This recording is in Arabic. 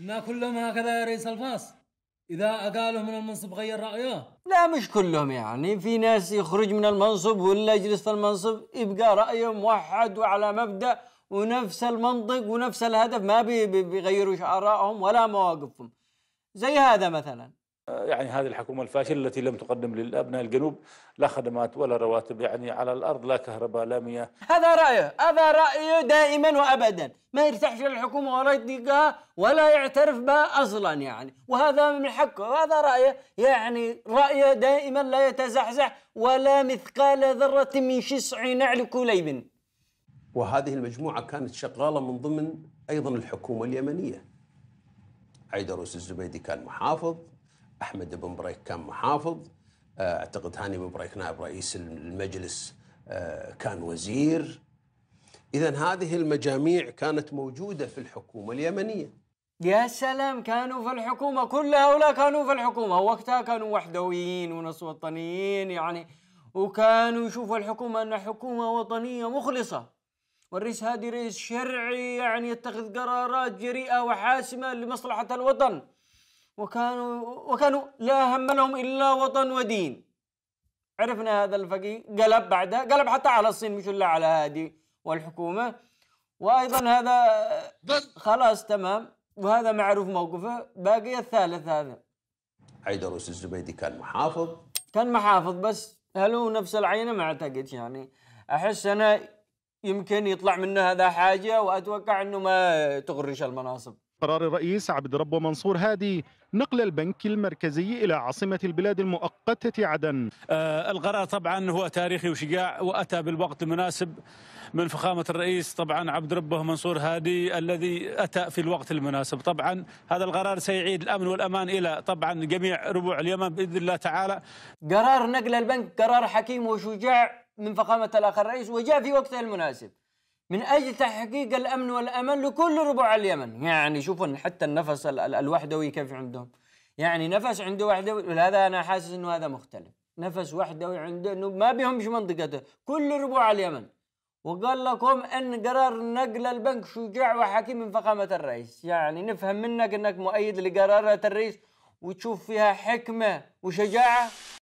إن كلهم هكذا يا رئيس الفاس إذا أقاله من المنصب غير رأيه لا مش كلهم يعني في ناس يخرج من المنصب ولا يجلس في المنصب يبقى رأيه موحد وعلى مبدأ ونفس المنطق ونفس الهدف ما بيغيروا آرائهم ولا مواقفهم زي هذا مثلا يعني هذه الحكومة الفاشلة التي لم تقدم للأبناء الجنوب لا خدمات ولا رواتب يعني على الأرض لا كهرباء لا مياه هذا رأيه هذا رأيه دائما وأبدا ما يرتاحش للحكومة ولا يطيقها ولا يعترف بها أصلا يعني وهذا من حقه وهذا رأيه يعني رأيه دائما لا يتزحزح ولا مثقال ذرة من شسع نعل كليب وهذه المجموعة كانت شغالة من ضمن أيضا الحكومة اليمنية عيدروس الزبيدي كان محافظ احمد بن بريك كان محافظ آه، اعتقد هاني بن بريك نائب رئيس المجلس آه، كان وزير اذا هذه المجاميع كانت موجوده في الحكومه اليمنيه يا سلام كانوا في الحكومه كل هؤلاء كانوا في الحكومه وقتها كانوا وحدويين وناس وطنيين يعني وكانوا يشوفوا الحكومه انها حكومه وطنيه مخلصه والرئيس هادي رئيس شرعي يعني يتخذ قرارات جريئه وحاسمه لمصلحه الوطن وكانوا وكانوا لا هم لهم الا وطن ودين عرفنا هذا الفقيه قلب بعدها قلب حتى على الصين مش الا على هذه والحكومه وايضا هذا خلاص تمام وهذا معروف موقفه باقي الثالث هذا عيدروس الزبيدي كان محافظ كان محافظ بس هل هو نفس العينه ما اعتقدش يعني احس انا يمكن يطلع منه هذا حاجه واتوقع انه ما تغرش المناصب قرار الرئيس عبد ربه منصور هادي نقل البنك المركزي إلى عاصمة البلاد المؤقتة عدن آه القرار طبعا هو تاريخي وشجاع وأتى بالوقت المناسب من فخامة الرئيس طبعا عبد ربه منصور هادي الذي أتى في الوقت المناسب طبعا هذا القرار سيعيد الأمن والأمان إلى طبعا جميع ربوع اليمن بإذن الله تعالى قرار نقل البنك قرار حكيم وشجاع من فخامة الأخ الرئيس وجاء في وقته المناسب من أجل تحقيق الأمن والأمان لكل ربوع اليمن يعني شوفوا حتى النفس الوحدوي كيف عندهم يعني نفس عنده وحدوي ولهذا أنا حاسس أنه هذا مختلف نفس وحدوي عنده أنه ما بهمش منطقته كل ربوع اليمن وقال لكم ان قرار نقل البنك شجاع وحكيم من فخامه الرئيس يعني نفهم منك انك مؤيد لقرارات الرئيس وتشوف فيها حكمه وشجاعه